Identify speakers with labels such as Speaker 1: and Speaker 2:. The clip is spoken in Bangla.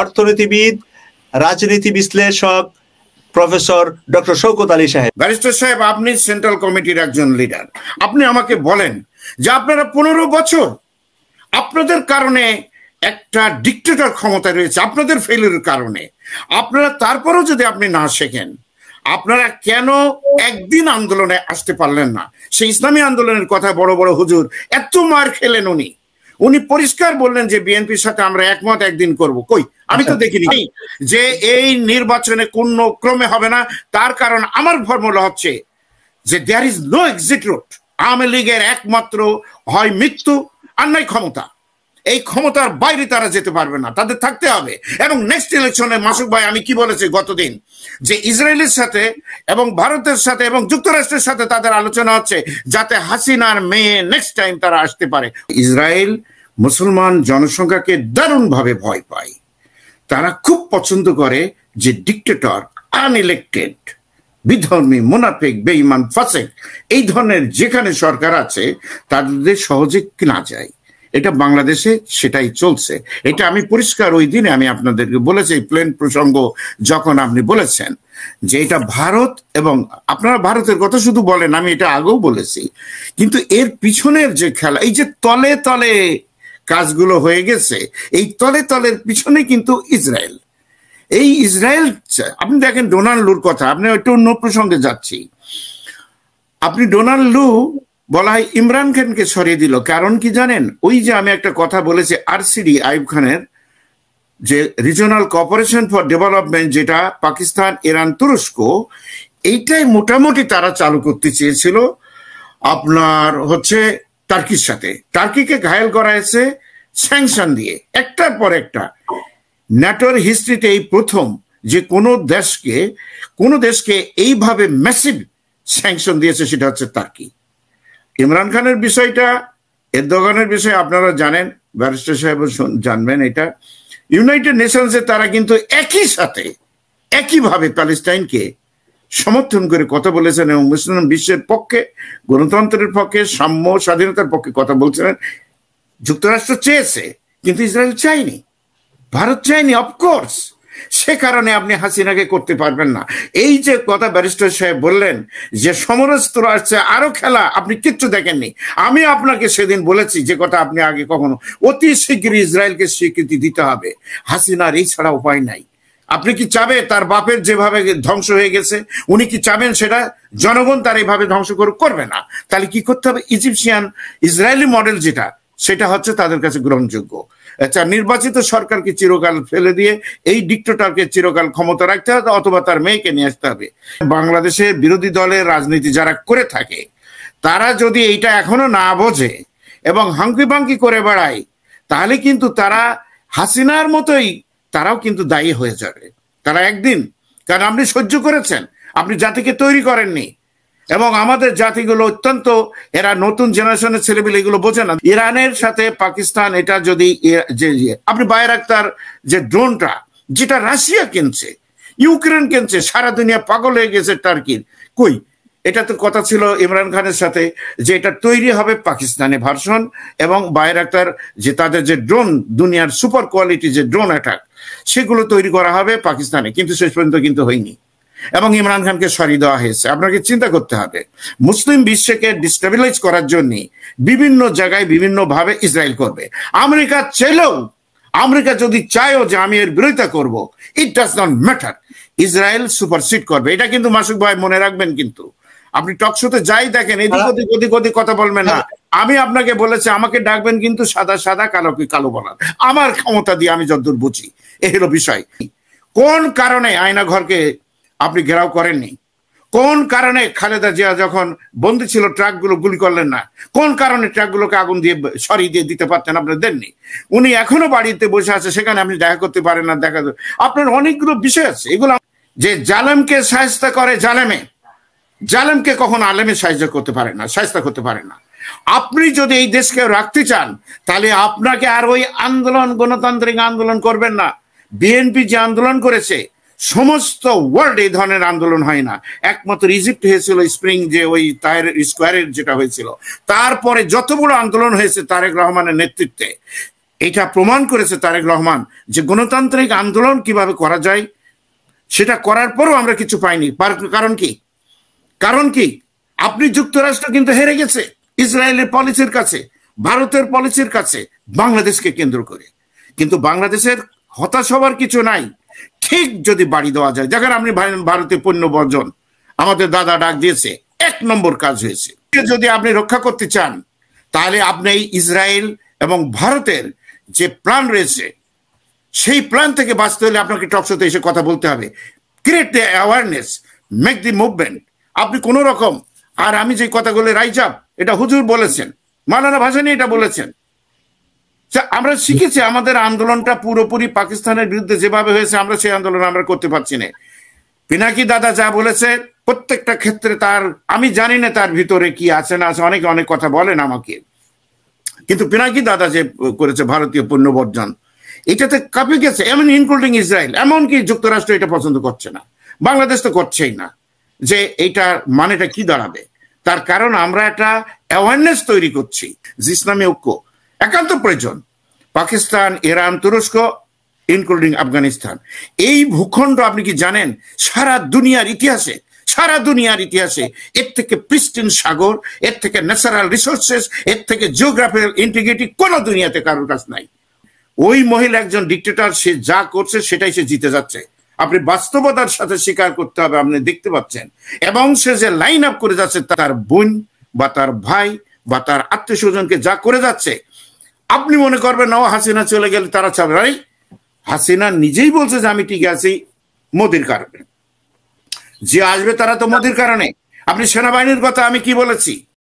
Speaker 1: অর্থনীতিবিদ রাজনীতি বিশ্লেষক প্রফেসর ডক্টর শৌকত আলী সাহেব ব্যারিস্টার সাহেব আপনি সেন্ট্রাল কমিটির একজন লিডার আপনি আমাকে বলেন যে আপনারা পনেরো বছর আপনাদের কারণে একটা ডিক্টেটর ক্ষমতা রয়েছে আপনাদের ফেলের কারণে আপনারা তারপরও যদি আপনি না শেখেন আপনারা কেন একদিন আন্দোলনে আসতে পারলেন না সেই ইসলামী আন্দোলনের কথা বড় বড় হুজুর এত মার খেলেন উনি উনি পরিষ্কার বললেন যে বিএনপির সাথে আমরা একমত একদিন করব কই আমি তো আচ্ছা। দেখিনি যে এই নির্বাচনে কোন ক্রমে হবে না তার কারণ আমার ফর্মুলা হচ্ছে যে there is no exit road Awami লীগের একমাত্র হয় মৃত্যু আর নাই ক্ষমতা এই ক্ষমতার বাইরে তারা যেতে পারবে না তাদের থাকতে হবে এবং নেক্সট ইলেকশনে মাসুক ভাই আমি কি বলেছি গতদিন যে ইসরায়েলের সাথে এবং ভারতের সাথে এবং যুক্তরাষ্ট্রের সাথে তাদের আলোচনা হচ্ছে যাতে হাসিনার মেয়ে নেক্সট টাইম তারা আসতে পারে ইসরায়েল মুসলমান জনসংখ্যাকে দারুণভাবে ভয় পায় তারা খুব পছন্দ করে যে ডিকটেটর আনইলেক্টেড বিধর্মী মোনাফেক বেঈমান ফাসেক এই ধরনের যেখানে সরকার আছে তাদের সহজে কিনা যায় এটা বাংলাদেশে সেটাই চলছে এটা আমি পরিষ্কার ওই দিনে আমি আপনাদেরকে বলেছি প্লেন প্রসঙ্গ যখন আপনি বলেছেন যে এটা ভারত এবং আপনারা ভারতের কথা শুধু বলেন আমি এটা আগেও বলেছি কিন্তু এর পিছনের যে খেলা এই যে তলে তলে কাজগুলো হয়ে গেছে এই তলে তলের পিছনে কিন্তু ইসরায়েল এই ইসরায়েল আপনি দেখেন ডোনাল্ড লুর কথা আপনি একটু অন্য প্রসঙ্গে যাচ্ছি আপনি ডোনাল্ড লু বলা হয় ইমরান খানকে সরিয়ে দিল কারণ কি জানেন ওই যে আমি একটা কথা বলেছি আরসিডি আইব খানের যে রিজনাল কর্পোরেশন ফর ডেভেলপমেন্ট যেটা পাকিস্তান ইরান তুরস্ক এইটাই মোটামুটি তারা চালু করতে চেয়েছিল আপনার হচ্ছে টার্কির সাথে টার্কিকে ঘায়াল করা হয়েছে স্যাংশন দিয়ে একটার পর একটা ন্যাটোর হিস্ট্রিতে এই প্রথম যে কোনো দেশকে কোনো দেশকে এইভাবে ম্যাসিভ স্যাংশন দিয়েছে সেটা হচ্ছে টার্কি ইমরান খানের বিষয়টা এরদোগানের বিষয়ে আপনারা জানেন ব্যারিস্টার সাহেব জানবেন এটা ইউনাইটেড নেশনসে তারা কিন্তু একই সাথে একইভাবে প্যালেস্টাইনকে সমর্থন করে কথা বলেছেন এবং মুসলিম বিশ্বের পক্ষে গণতন্ত্রের পক্ষে সাম্য স্বাধীনতার পক্ষে কথা বলছিলেন যুক্তরাষ্ট্র চেয়েছে কিন্তু ইসরায়েল চায়নি ভারত চায়নি অফকোর্স সে কারণে আপনি হাসিনাকে করতে পারবেন না এই যে কথা ব্যারিস্টার সাহেব বললেন যে সমরস্তর আসছে আরো খেলা আপনি কিচ্ছু দেখেননি আমি আপনাকে সেদিন বলেছি যে কথা আপনি আগে কখনো অতি শীঘ্রই ইসরায়েলকে স্বীকৃতি দিতে হবে হাসিনার এই ছাড়া উপায় নাই আপনি কি চাবে তার বাপের যেভাবে ধ্বংস হয়ে গেছে উনি কি চাবেন সেটা জনগণ তার এইভাবে ধ্বংস করুক করবে না তাহলে কি করতে হবে ইজিপশিয়ান ইসরায়েলি মডেল যেটা সেটা হচ্ছে তাদের কাছে গ্রহণযোগ্য আচ্ছা নির্বাচিত সরকারকে চিরকাল ফেলে দিয়ে এই ডিক্টোটারকে চিরকাল ক্ষমতা রাখতে হবে অথবা তার মেয়েকে নিয়ে আসতে হবে বাংলাদেশের বিরোধী দলের রাজনীতি যারা করে থাকে তারা যদি এইটা এখনো না বোঝে এবং হাঙ্কি ভাঙ্কি করে বেড়ায় তাহলে কিন্তু তারা হাসিনার মতোই তারাও কিন্তু দায়ী হয়ে যাবে তারা একদিন কারণ আপনি সহ্য করেছেন আপনি জাতিকে তৈরি করেননি এবং আমাদের জাতিগুলো অত্যন্ত এরা নতুন জেনারেশনের ছেলেপিলে এগুলো বোঝে না ইরানের সাথে পাকিস্তান এটা যদি আপনি রাখতার যে ড্রোনটা যেটা রাশিয়া কিনছে ইউক্রেন কিনছে সারা দুনিয়া পাগল হয়ে গেছে টার্কির কই এটা তো কথা ছিল ইমরান খানের সাথে যে এটা তৈরি হবে পাকিস্তানে ভার্সন এবং বায়রাক্তার যে তাদের যে ড্রোন দুনিয়ার সুপার কোয়ালিটি যে ড্রোন অ্যাটাক সেগুলো তৈরি করা হবে পাকিস্তানে কিন্তু শেষ পর্যন্ত কিন্তু হয়নি এবং ইমরান খানকে সরিয়ে দেওয়া হয়েছে আপনাকে চিন্তা করতে হবে মুসলিম বিশ্বকে ডিস্টেবিলাইজ করার জন্য বিভিন্ন জায়গায় বিভিন্ন ভাবে ইসরায়েল করবে আমেরিকা চাইলেও আমেরিকা যদি চায়ও যে আমি এর বিরোধিতা করব it does not matter Israel supersede করবে এটা কিন্তু মাসুক ভাই মনে রাখবেন কিন্তু আপনি টকশোতে যাই দেখেন এদিক হ্যাঁ। ওদিক ওদিক ওদিক কথা বলবেন না হ্যাঁ। আমি আপনাকে বলেছি আমাকে ডাকবেন কিন্তু সাদা সাদা কালো কি কালো বলার আমার ক্ষমতা দিয়ে আমি যতদূর বুঝি এ হলো বিষয় কোন কারণে আয়না ঘরকে আপনি ঘেরাও করেননি কোন কারণে খালেদা জিয়া যখন বন্দি ছিল ট্রাকগুলো গুলি করলেন না কোন কারণে ট্রাকগুলোকে আগুন দিয়ে সরিয়ে দিয়ে দিতে পারতেন আপনার দেননি উনি এখনো বাড়িতে বসে আছে সেখানে আপনি দেখা করতে পারেন না দেখা আপনার অনেকগুলো বিষয় আছে এগুলো যে জালেমকে সাহায্য করে জালেমে জালেমকে কখনো আলেমে সাহায্য করতে পারে না সাহায্য করতে পারে না আপনি যদি এই দেশকে রাখতে চান তাহলে আপনাকে আর ওই আন্দোলন গণতান্ত্রিক আন্দোলন করবেন না বিএনপি যে আন্দোলন করেছে সমস্ত ওয়ার্ল্ড এই ধরনের আন্দোলন হয় না একমাত্র ইজিপ্ট হয়েছিল স্প্রিং যে ওই তাহের স্কোয়ারের যেটা হয়েছিল তারপরে যত বড় আন্দোলন হয়েছে তারেক রহমানের নেতৃত্বে এটা প্রমাণ করেছে তারেক রহমান যে গণতান্ত্রিক আন্দোলন কিভাবে করা যায় সেটা করার পরও আমরা কিছু পাইনি কারণ কি কারণ কি আপনি যুক্তরাষ্ট্র কিন্তু হেরে গেছে ইসরায়েলের পলিসির কাছে ভারতের পলিসির কাছে বাংলাদেশকে কেন্দ্র করে কিন্তু বাংলাদেশের হতাশ হওয়ার কিছু নাই ঠিক যদি বাড়ি দেওয়া যায় দেখেন আপনি ভারতে পণ্য বর্জন আমাদের দাদা ডাক দিয়েছে এক নম্বর কাজ হয়েছে যদি আপনি রক্ষা করতে চান তাহলে আপনি ইসরায়েল এবং ভারতের যে প্ল্যান রয়েছে সেই প্ল্যান থেকে বাঁচতে হলে আপনাকে টকশোতে এসে কথা বলতে হবে create the awareness make the movement আপনি কোনো রকম আর আমি যে কথাগুলো রাইজাব এটা হুজুর বলেছেন মালানা ভাসানি এটা বলেছেন আচ্ছা, আমরা শিখেছি আমাদের আন্দোলনটা পুরোপুরি পাকিস্তানের বিরুদ্ধে যেভাবে হয়েছে আমরা সেই আন্দোলন আমরা করতে পারছি না পিনাকি দাদা যা বলেছে প্রত্যেকটা ক্ষেত্রে তার আমি জানি না তার ভিতরে কি আছে না আছে অনেকে অনেক কথা বলেন আমাকে কিন্তু পিনাকি দাদা যে করেছে ভারতীয় পণ্য বর্জন এটাতে কাঁপে গেছে এমন ইনক্লুডিং ইসরায়েল এমনকি যুক্তরাষ্ট্র এটা পছন্দ করছে না বাংলাদেশ তো করছেই না যে এটা মানেটা কি দাঁড়াবে তার কারণ আমরা একটা অ্যাওয়ারনেস তৈরি করছি যে ইসলামী ঐক্য একান্ত প্রয়োজন পাকিস্তান ইরান তুরস্ক ইনক্লুডিং আফগানিস্তান এই ভূখণ্ড আপনি কি জানেন সারা দুনিয়ার ইতিহাসে সারা দুনিয়ার ইতিহাসে এর থেকে প্রিস্টিন সাগর এর থেকে ন্যাচারাল রিসোর্সেস এর থেকে জিওগ্রাফিক্যাল ইন্টিগ্রিটি কোন দুনিয়াতে কারোর কাছ নাই ওই মহিলা একজন ডিক্টেটর সে যা করছে সেটাই সে জিতে যাচ্ছে আপনি বাস্তবতার সাথে স্বীকার করতে হবে আপনি দেখতে পাচ্ছেন এবং সে যে লাইন আপ করে যাচ্ছে তার বোন বা তার ভাই বা তার আত্মীয় স্বজনকে যা করে যাচ্ছে আপনি মনে করবেন ও হাসিনা চলে গেলে তারা চাবে ভাই হাসিনা নিজেই বলছে যে আমি টিকে আছি মোদির কারণে যে আসবে তারা তো মোদির কারণে আপনি সেনাবাহিনীর কথা আমি কি বলেছি